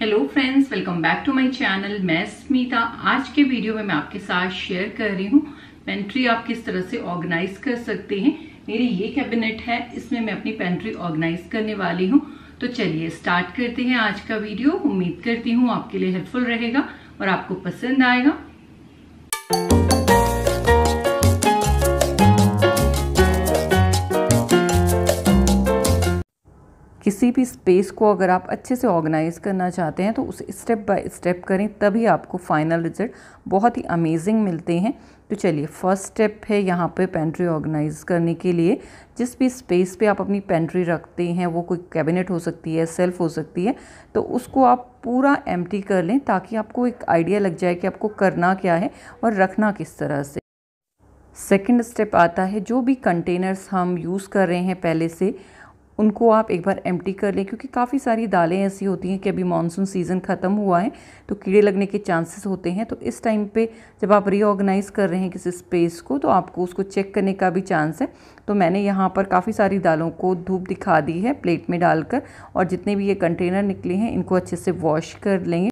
hello friends welcome back to my channel मैं स्मिता आज के वीडियो में मैं आपके साथ शेयर कर रही हूँ पेंट्री आप किस तरह से ऑर्गेनाइज कर सकते हैं मेरी ये कैबिनेट है इसमें मैं अपनी पेंट्री ऑर्गेनाइज करने वाली हूँ तो चलिए स्टार्ट करते हैं आज का वीडियो उम्मीद करती हूँ आपके लिए हेल्पफुल रहेगा और आपको पसंद आएगा किसी भी स्पेस को अगर आप अच्छे से ऑर्गेनाइज़ करना चाहते हैं तो उसे स्टेप बाय स्टेप करें तभी आपको फाइनल रिजल्ट बहुत ही अमेजिंग मिलते हैं तो चलिए फर्स्ट स्टेप है यहाँ पे पेंट्री ऑर्गेनाइज़ करने के लिए जिस भी स्पेस पे आप अपनी पेंट्री रखते हैं वो कोई कैबिनेट हो सकती है सेल्फ हो सकती है तो उसको आप पूरा एम कर लें ताकि आपको एक आइडिया लग जाए कि आपको करना क्या है और रखना किस तरह से सेकेंड स्टेप आता है जो भी कंटेनर्स हम यूज़ कर रहे हैं पहले से उनको आप एक बार एम्प्टी कर लें क्योंकि काफ़ी सारी दालें ऐसी होती हैं कि अभी मानसून सीज़न ख़त्म हुआ है तो कीड़े लगने के चांसेस होते हैं तो इस टाइम पे जब आप रीऑर्गेनाइज़ कर रहे हैं किसी स्पेस को तो आपको उसको चेक करने का भी चांस है तो मैंने यहाँ पर काफ़ी सारी दालों को धूप दिखा दी है प्लेट में डालकर और जितने भी ये कंटेनर निकले हैं इनको अच्छे से वॉश कर लेंगे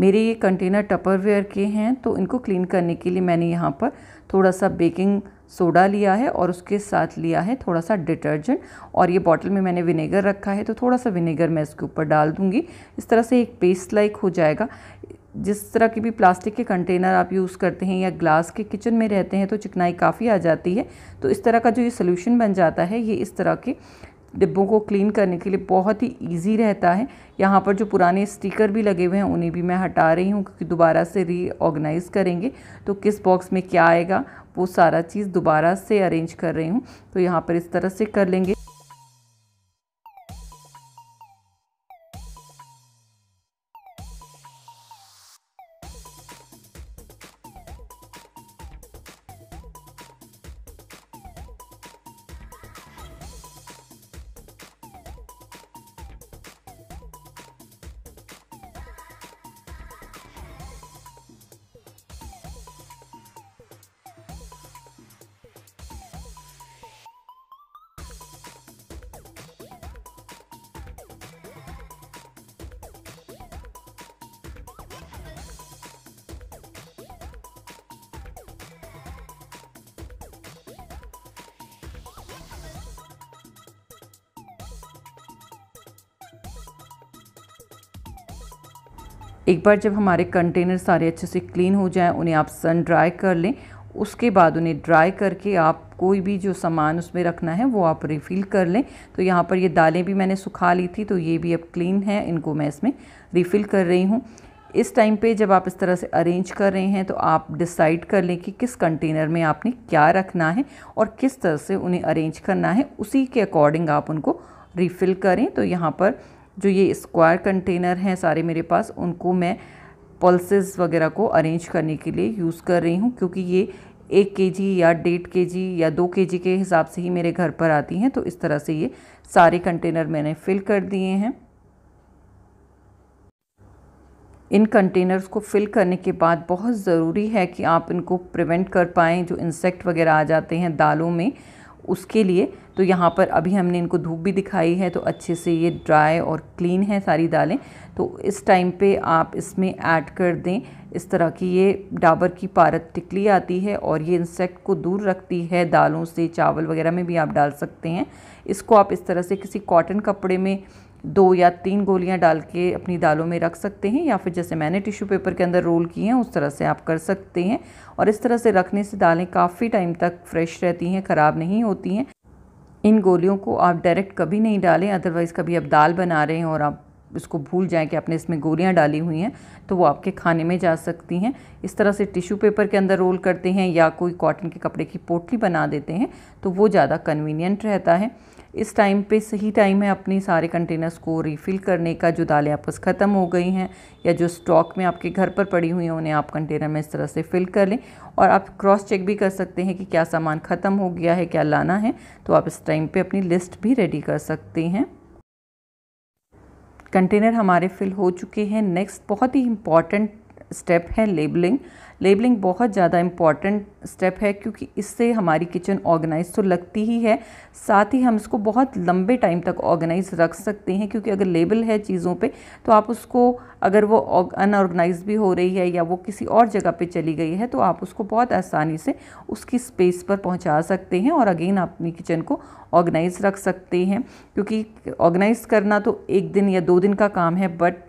मेरे ये कंटेनर टपरवेयर के हैं तो इनको क्लीन करने के लिए मैंने यहाँ पर थोड़ा सा बेकिंग सोडा लिया है और उसके साथ लिया है थोड़ा सा डिटर्जेंट और ये बॉटल में मैंने विनेगर रखा है तो थोड़ा सा विनेगर मैं इसके ऊपर डाल दूँगी इस तरह से एक पेस्ट लाइक हो जाएगा जिस तरह की भी प्लास्टिक के कंटेनर आप यूज़ करते हैं या ग्लास के किचन में रहते हैं तो चिकनाई काफ़ी आ जाती है तो इस तरह का जो ये सोल्यूशन बन जाता है ये इस तरह के डिब्बों को क्लीन करने के लिए बहुत ही इजी रहता है यहाँ पर जो पुराने स्टिकर भी लगे हुए हैं उन्हें भी मैं हटा रही हूँ क्योंकि दोबारा से रीऑर्गेनाइज़ करेंगे तो किस बॉक्स में क्या आएगा वो सारा चीज़ दोबारा से अरेंज कर रही हूँ तो यहाँ पर इस तरह से कर लेंगे एक बार जब हमारे कंटेनर सारे अच्छे से क्लीन हो जाएं उन्हें आप सन ड्राई कर लें उसके बाद उन्हें ड्राई करके आप कोई भी जो सामान उसमें रखना है वो आप रिफ़िल कर लें तो यहाँ पर ये दालें भी मैंने सुखा ली थी तो ये भी अब क्लीन है इनको मैं इसमें रिफ़िल कर रही हूँ इस टाइम पे जब आप इस तरह से अरेंज कर रहे हैं तो आप डिसाइड कर लें कि किस कंटेनर में आपने क्या रखना है और किस तरह से उन्हें अरेंज करना है उसी के अकॉर्डिंग आप उनको रिफ़िल करें तो यहाँ पर जो ये स्क्वायर कंटेनर हैं सारे मेरे पास उनको मैं पल्सेस वगैरह को अरेंज करने के लिए यूज़ कर रही हूँ क्योंकि ये एक के जी या डेढ़ के जी या दो के जी के हिसाब से ही मेरे घर पर आती हैं तो इस तरह से ये सारे कंटेनर मैंने फिल कर दिए हैं इन कंटेनर्स को फिल करने के बाद बहुत ज़रूरी है कि आप इनको प्रिवेंट कर पाएँ जो इंसेक्ट वगैरह आ जाते हैं दालों में उसके लिए तो यहाँ पर अभी हमने इनको धूप भी दिखाई है तो अच्छे से ये ड्राई और क्लीन है सारी दालें तो इस टाइम पे आप इसमें ऐड कर दें इस तरह की ये डाबर की पारत टिकली आती है और ये इंसेक्ट को दूर रखती है दालों से चावल वगैरह में भी आप डाल सकते हैं इसको आप इस तरह से किसी कॉटन कपड़े में दो या तीन गोलियां डाल के अपनी दालों में रख सकते हैं या फिर जैसे मैंने टिश्यू पेपर के अंदर रोल किए हैं उस तरह से आप कर सकते हैं और इस तरह से रखने से दालें काफ़ी टाइम तक फ्रेश रहती हैं ख़राब नहीं होती हैं इन गोलियों को आप डायरेक्ट कभी नहीं डालें अदरवाइज़ कभी आप दाल बना रहे हैं और आप इसको भूल जाएं कि आपने इसमें गोलियां डाली हुई हैं तो वो आपके खाने में जा सकती हैं इस तरह से टिश्यू पेपर के अंदर रोल करते हैं या कोई कॉटन के कपड़े की पोटली बना देते हैं तो वो ज़्यादा कन्वीनियंट रहता है इस टाइम पे सही टाइम है अपने सारे कंटेनर्स को रिफ़िल करने का जो दालें आपस ख़त्म हो गई हैं या जो स्टॉक में आपके घर पर पड़ी हुई हैं उन्हें आप कंटेनर में इस तरह से फ़िल कर लें और आप क्रॉस चेक भी कर सकते हैं कि क्या सामान ख़त्म हो गया है क्या लाना है तो आप इस टाइम पे अपनी लिस्ट भी रेडी कर सकते हैं कंटेनर हमारे फिल हो चुके हैं नेक्स्ट बहुत ही इंपॉर्टेंट स्टेप है लेबलिंग लेबलिंग बहुत ज़्यादा इम्पॉर्टेंट स्टेप है क्योंकि इससे हमारी किचन ऑर्गेनाइज तो लगती ही है साथ ही हम इसको बहुत लंबे टाइम तक ऑर्गेनाइज रख सकते हैं क्योंकि अगर लेबल है चीज़ों पे तो आप उसको अगर वो अनऑर्गेनाइज भी हो रही है या वो किसी और जगह पे चली गई है तो आप उसको बहुत आसानी से उसकी स्पेस पर पहुँचा सकते हैं और अगेन आप अपनी किचन को ऑर्गेनाइज रख सकते हैं क्योंकि ऑर्गेनाइज करना तो एक दिन या दो दिन का काम है बट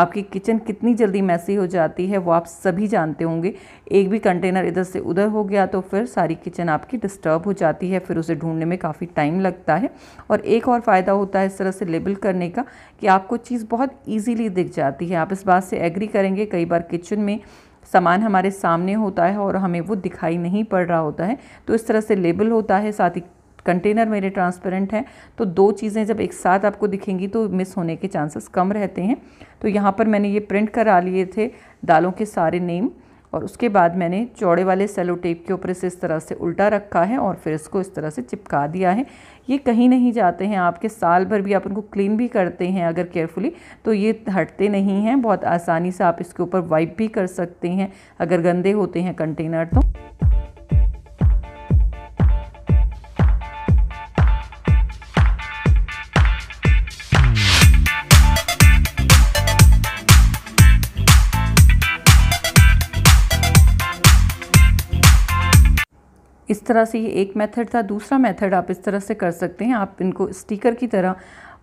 आपकी किचन कितनी जल्दी मैसी हो जाती है वो आप सभी जानते होंगे एक भी कंटेनर इधर से उधर हो गया तो फिर सारी किचन आपकी डिस्टर्ब हो जाती है फिर उसे ढूंढने में काफ़ी टाइम लगता है और एक और फ़ायदा होता है इस तरह से लेबल करने का कि आपको चीज़ बहुत ईजीली दिख जाती है आप इस बात से एग्री करेंगे कई बार किचन में सामान हमारे सामने होता है और हमें वो दिखाई नहीं पड़ रहा होता है तो इस तरह से लेबल होता है साथ ही कंटेनर मेरे ट्रांसपेरेंट हैं तो दो चीज़ें जब एक साथ आपको दिखेंगी तो मिस होने के चांसेस कम रहते हैं तो यहाँ पर मैंने ये प्रिंट करा लिए थे दालों के सारे नेम और उसके बाद मैंने चौड़े वाले सेलो टेप के ऊपर इसे इस तरह से उल्टा रखा है और फिर इसको इस तरह से चिपका दिया है ये कहीं नहीं जाते हैं आपके साल भर भी आप उनको क्लीन भी करते हैं अगर केयरफुली तो ये हटते नहीं हैं बहुत आसानी से आप इसके ऊपर वाइप भी कर सकते हैं अगर गंदे होते हैं कंटेनर तो इस तरह से ये एक मेथड था दूसरा मेथड आप इस तरह से कर सकते हैं आप इनको स्टिकर की तरह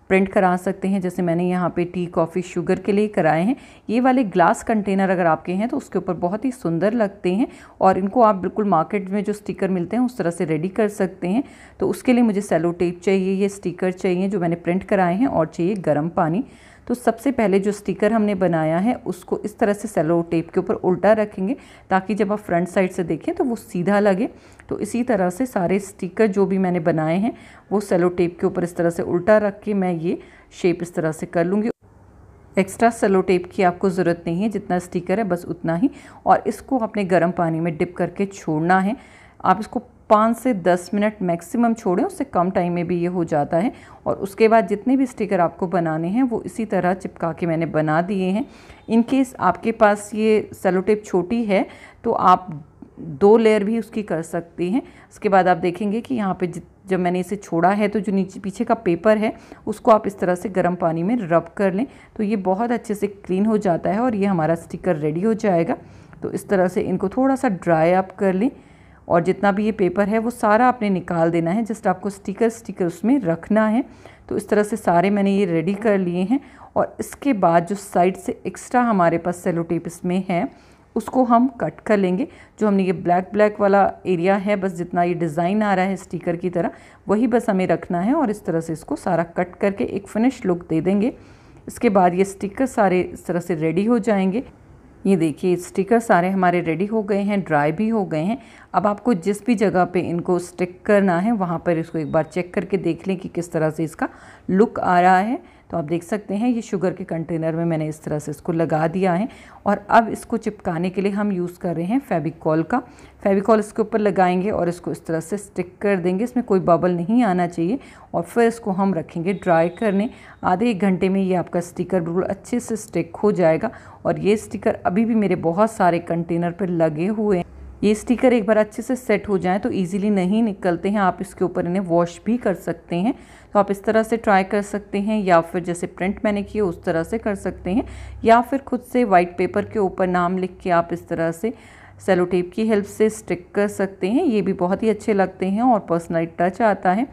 प्रिंट करा सकते हैं जैसे मैंने यहाँ पे टी कॉफ़ी शुगर के लिए कराए हैं ये वाले ग्लास कंटेनर अगर आपके हैं तो उसके ऊपर बहुत ही सुंदर लगते हैं और इनको आप बिल्कुल मार्केट में जो स्टिकर मिलते हैं उस तरह से रेडी कर सकते हैं तो उसके लिए मुझे सेलो टेप चाहिए ये स्टिकर चाहिए जो मैंने प्रिंट कराए हैं और चाहिए गर्म पानी तो सबसे पहले जो स्टिकर हमने बनाया है उसको इस तरह से सेलो टेप के ऊपर उल्टा रखेंगे ताकि जब आप फ्रंट साइड से देखें तो वो सीधा लगे तो इसी तरह से सारे स्टिकर जो भी मैंने बनाए हैं वो सेलो टेप के ऊपर इस तरह से उल्टा रख के मैं ये शेप इस तरह से कर लूँगी एक्स्ट्रा सेलो टेप की आपको ज़रूरत नहीं है जितना स्टिकर है बस उतना ही और इसको आपने गर्म पानी में डिप करके छोड़ना है आप इसको पाँच से दस मिनट मैक्सिमम छोड़ें उससे कम टाइम में भी ये हो जाता है और उसके बाद जितने भी स्टिकर आपको बनाने हैं वो इसी तरह चिपका के मैंने बना दिए हैं इन केस आपके पास ये सेलो टेप छोटी है तो आप दो लेयर भी उसकी कर सकते हैं उसके बाद आप देखेंगे कि यहाँ पे जब मैंने इसे छोड़ा है तो जो नीचे पीछे का पेपर है उसको आप इस तरह से गर्म पानी में रब कर लें तो ये बहुत अच्छे से क्लीन हो जाता है और ये हमारा स्टिकर रेडी हो जाएगा तो इस तरह से इनको थोड़ा सा ड्राई अप कर लें और जितना भी ये पेपर है वो सारा आपने निकाल देना है जस्ट आपको स्टिकर स्टिकर उसमें रखना है तो इस तरह से सारे मैंने ये रेडी कर लिए हैं और इसके बाद जो साइड से एक्स्ट्रा हमारे पास सेलो टेप इसमें है उसको हम कट कर लेंगे जो हमने ये ब्लैक ब्लैक वाला एरिया है बस जितना ये डिज़ाइन आ रहा है स्टिकर की तरह वही बस हमें रखना है और इस तरह से इसको सारा कट करके एक फिनिश लुक दे देंगे इसके बाद ये स्टिकर सारे इस तरह से रेडी हो जाएंगे ये देखिए स्टिकर सारे हमारे रेडी हो गए हैं ड्राई भी हो गए हैं अब आपको जिस भी जगह पे इनको स्टिक करना है वहाँ पर इसको एक बार चेक करके देख लें कि किस तरह से इसका लुक आ रहा है तो आप देख सकते हैं ये शुगर के कंटेनर में मैंने इस तरह से इसको लगा दिया है और अब इसको चिपकाने के लिए हम यूज़ कर रहे हैं फेविकॉल का फेविकॉल इसके ऊपर लगाएंगे और इसको इस तरह से स्टिक कर देंगे इसमें कोई बबल नहीं आना चाहिए और फिर इसको हम रखेंगे ड्राई करने आधे एक घंटे में ये आपका स्टिकर बिल्कुल अच्छे से स्टिक हो जाएगा और ये स्टिकर अभी भी मेरे बहुत सारे कंटेनर पर लगे हुए हैं ये स्टिकर एक बार अच्छे से सेट हो जाए तो ईज़िली नहीं निकलते हैं आप इसके ऊपर इन्हें वॉश भी कर सकते हैं तो आप इस तरह से ट्राई कर सकते हैं या फिर जैसे प्रिंट मैंने किए उस तरह से कर सकते हैं या फिर खुद से वाइट पेपर के ऊपर नाम लिख के आप इस तरह से सेलो टेप की हेल्प से स्टिक कर सकते हैं ये भी बहुत ही अच्छे लगते हैं और पर्सनल टच आता है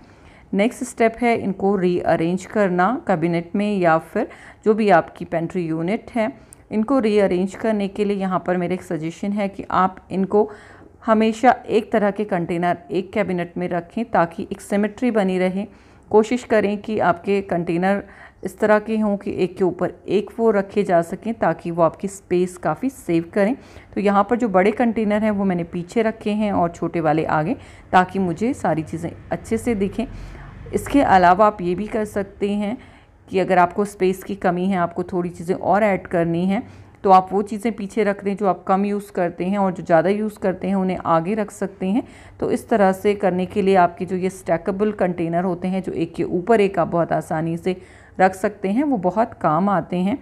नेक्स्ट स्टेप है इनको रीअरेंज करना कैबिनेट में या फिर जो भी आपकी पेंट्री यूनिट है इनको रीअरेंज करने के लिए यहाँ पर मेरे एक सजेशन है कि आप इनको हमेशा एक तरह के कंटेनर एक कैबिनेट में रखें ताकि एक सिमेट्री बनी रहे कोशिश करें कि आपके कंटेनर इस तरह के हों कि एक के ऊपर एक वो रखे जा सकें ताकि वो आपकी स्पेस काफ़ी सेव करें तो यहाँ पर जो बड़े कंटेनर हैं वो मैंने पीछे रखे हैं और छोटे वाले आगे ताकि मुझे सारी चीज़ें अच्छे से दिखें इसके अलावा आप ये भी कर सकते हैं कि अगर आपको स्पेस की कमी है आपको थोड़ी चीज़ें और ऐड करनी है तो आप वो चीज़ें पीछे रख दें जो आप कम यूज़ करते हैं और जो ज़्यादा यूज़ करते हैं उन्हें आगे रख सकते हैं तो इस तरह से करने के लिए आपके जो ये स्टैकेबल कंटेनर होते हैं जो एक के ऊपर एक आप बहुत आसानी से रख सकते हैं वो बहुत काम आते हैं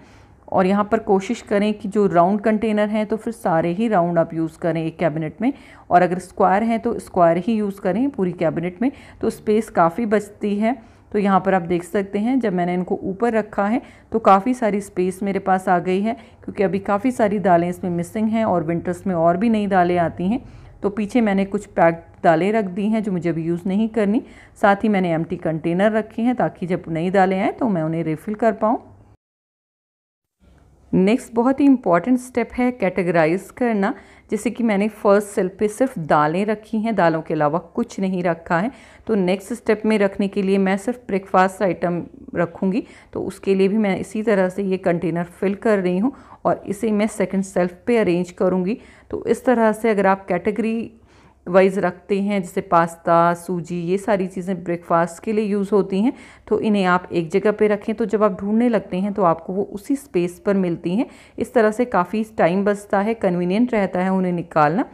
और यहाँ पर कोशिश करें कि जो राउंड कंटेनर हैं तो फिर सारे ही राउंड आप यूज़ करें एक कैबिनेट में और अगर स्क्वायर हैं तो स्क्वायर ही यूज़ करें पूरी कैबिनेट में तो स्पेस काफ़ी बचती है तो यहाँ पर आप देख सकते हैं जब मैंने इनको ऊपर रखा है तो काफ़ी सारी स्पेस मेरे पास आ गई है क्योंकि अभी काफ़ी सारी दालें इसमें मिसिंग हैं और विंटर्स में और भी नई दालें आती हैं तो पीछे मैंने कुछ पैक दालें रख दी हैं जो मुझे अभी यूज़ नहीं करनी साथ ही मैंने एम कंटेनर रखे हैं ताकि जब नई दालें आएँ तो मैं उन्हें रिफ़िल कर पाऊँ नेक्स्ट बहुत ही इम्पॉर्टेंट स्टेप है कैटेगराइज करना जैसे कि मैंने फ़र्स्ट सेल पे सिर्फ दालें रखी हैं दालों के अलावा कुछ नहीं रखा है तो नेक्स्ट स्टेप में रखने के लिए मैं सिर्फ ब्रेकफास्ट आइटम रखूँगी तो उसके लिए भी मैं इसी तरह से ये कंटेनर फिल कर रही हूँ और इसे मैं सेकेंड सेल्फ पर अरेंज करूँगी तो इस तरह से अगर आप कैटेगरी वाइज रखते हैं जैसे पास्ता सूजी ये सारी चीज़ें ब्रेकफास्ट के लिए यूज़ होती हैं तो इन्हें आप एक जगह पे रखें तो जब आप ढूंढने लगते हैं तो आपको वो उसी स्पेस पर मिलती हैं इस तरह से काफ़ी टाइम बचता है कन्वीनियंट रहता है उन्हें निकालना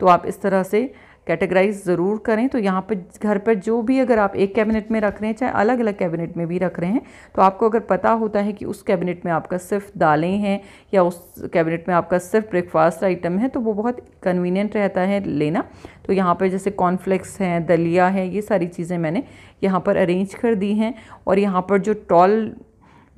तो आप इस तरह से कैटेगराइज ज़रूर करें तो यहाँ पर घर पर जो भी अगर आप एक कैबिनेट में रख रहे हैं चाहे अलग अलग कैबिनेट में भी रख रहे हैं तो आपको अगर पता होता है कि उस कैबिनेट में आपका सिर्फ दालें हैं या उस कैबिनेट में आपका सिर्फ ब्रेकफास्ट आइटम है तो वो बहुत कन्वीनियंट रहता है लेना तो यहाँ पर जैसे कॉर्नफ्लेक्स हैं दलिया है ये सारी चीज़ें मैंने यहाँ पर अरेंज कर दी हैं और यहाँ पर जो टॉल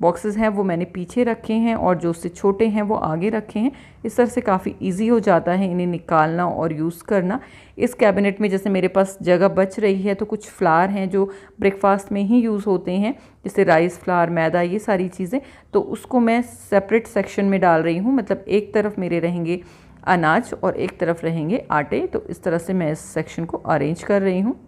बॉक्सेस हैं वो मैंने पीछे रखे हैं और जो उससे छोटे हैं वो आगे रखे हैं इस तरह से काफ़ी इजी हो जाता है इन्हें निकालना और यूज़ करना इस कैबिनेट में जैसे मेरे पास जगह बच रही है तो कुछ फ्लार हैं जो ब्रेकफास्ट में ही यूज़ होते हैं जैसे राइस फ्लार मैदा ये सारी चीज़ें तो उसको मैं सेपरेट सेक्शन में डाल रही हूँ मतलब एक तरफ मेरे रहेंगे अनाज और एक तरफ रहेंगे आटे तो इस तरह से मैं इस सेक्शन को अरेंज कर रही हूँ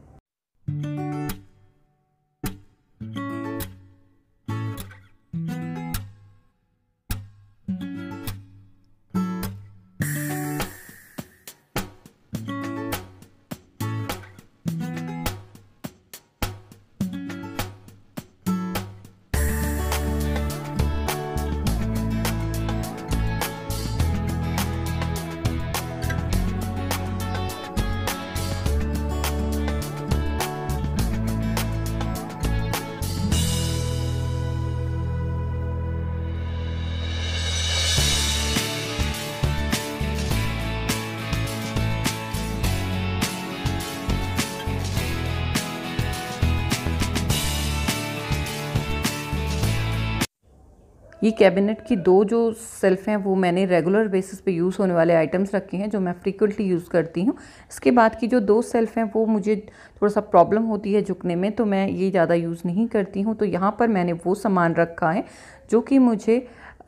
ये कैबिनेट की दो जो सेल्फ हैं वो मैंने रेगुलर बेसिस पे यूज़ होने वाले आइटम्स रखे हैं जो मैं फ्रीक्वेंटली यूज़ करती हूँ इसके बाद की जो दो सेल्फ हैं वो मुझे थोड़ा सा प्रॉब्लम होती है झुकने में तो मैं ये ज़्यादा यूज़ नहीं करती हूँ तो यहाँ पर मैंने वो सामान रखा है जो कि मुझे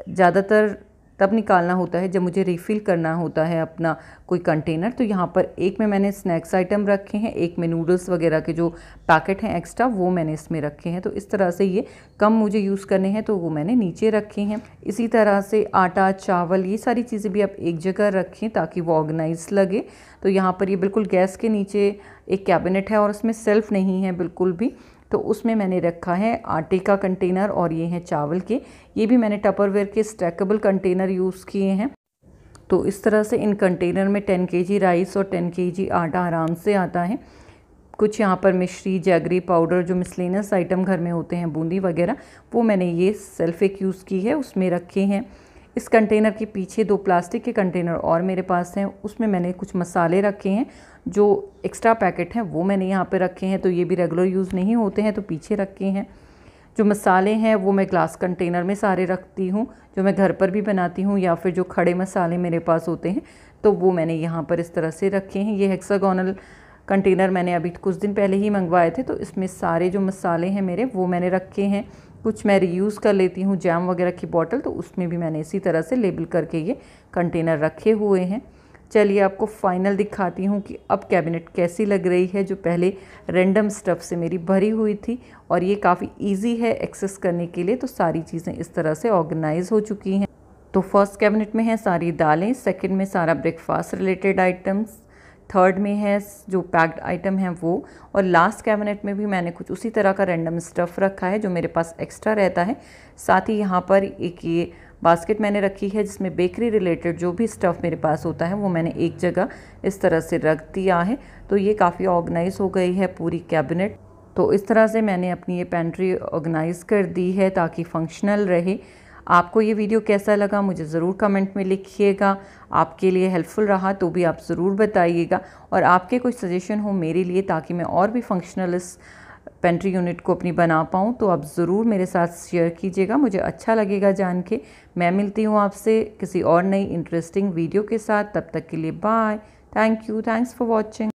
ज़्यादातर तब निकालना होता है जब मुझे रिफ़िल करना होता है अपना कोई कंटेनर तो यहाँ पर एक में मैंने स्नैक्स आइटम रखे हैं एक में नूडल्स वगैरह के जो पैकेट हैं एक्स्ट्रा वो मैंने इसमें रखे हैं तो इस तरह से ये कम मुझे यूज़ करने हैं तो वो मैंने नीचे रखे हैं इसी तरह से आटा चावल ये सारी चीज़ें भी आप एक जगह रखें ताकि वो ऑर्गेनाइज लगे तो यहाँ पर ये बिल्कुल गैस के नीचे एक कैबिनेट है और उसमें सेल्फ नहीं है बिल्कुल भी तो उसमें मैंने रखा है आटे का कंटेनर और ये हैं चावल के ये भी मैंने टपरवेयर के स्टैकेबल कंटेनर यूज़ किए हैं तो इस तरह से इन कंटेनर में टेन के राइस और टेन के आटा आराम से आता है कुछ यहाँ पर मिश्री जैगरी पाउडर जो मिसलिनस आइटम घर में होते हैं बूंदी वगैरह वो मैंने ये एक यूज़ की है उसमें रखे हैं इस कंटेनर के पीछे दो प्लास्टिक के कंटेनर और मेरे पास हैं उसमें मैंने कुछ मसाले रखे हैं जो एक्स्ट्रा पैकेट हैं वो मैंने यहाँ पे रखे हैं तो ये भी रेगुलर यूज़ नहीं होते हैं तो पीछे रखे हैं जो मसाले हैं वो मैं ग्लास कंटेनर में सारे रखती हूँ जो मैं घर पर भी बनाती हूँ या फिर जो खड़े मसाले मेरे पास होते हैं तो वो मैंने यहाँ पर इस तरह से रखे हैं ये हेक्सागोनल कंटेनर मैंने अभी कुछ दिन पहले ही मंगवाए थे तो इसमें सारे जो मसाले हैं मेरे वो मैंने रखे हैं कुछ मैं रीयूज़ कर लेती हूँ जैम वगैरह की बॉटल तो उसमें भी मैंने इसी तरह से लेबल करके ये कंटेनर रखे हुए हैं चलिए आपको फाइनल दिखाती हूँ कि अब कैबिनेट कैसी लग रही है जो पहले रेंडम स्टफ़ से मेरी भरी हुई थी और ये काफ़ी ईजी है एक्सेस करने के लिए तो सारी चीज़ें इस तरह से ऑर्गेनाइज हो चुकी हैं तो फर्स्ट कैबिनेट में है सारी दालें सेकंड में सारा ब्रेकफास्ट रिलेटेड आइटम्स थर्ड में है जो पैक्ड आइटम है वो और लास्ट कैबिनेट में भी मैंने कुछ उसी तरह का रैंडम स्टफ़ रखा है जो मेरे पास एक्स्ट्रा रहता है साथ ही यहाँ पर एक ये बास्केट मैंने रखी है जिसमें बेकरी रिलेटेड जो भी स्टफ़ मेरे पास होता है वो मैंने एक जगह इस तरह से रख दिया है तो ये काफ़ी ऑर्गेनाइज हो गई है पूरी कैबिनेट तो इस तरह से मैंने अपनी ये पेंट्री ऑर्गेनाइज़ कर दी है ताकि फंक्शनल रहे आपको ये वीडियो कैसा लगा मुझे ज़रूर कमेंट में लिखिएगा आपके लिए हेल्पफुल रहा तो भी आप ज़रूर बताइएगा और आपके कुछ सजेशन हो मेरे लिए ताकि मैं और भी फंक्शनल इस पेंट्री यूनिट को अपनी बना पाऊँ तो आप ज़रूर मेरे साथ शेयर कीजिएगा मुझे अच्छा लगेगा जान के मैं मिलती हूँ आपसे किसी और नई इंटरेस्टिंग वीडियो के साथ तब तक के लिए bye thank you thanks for watching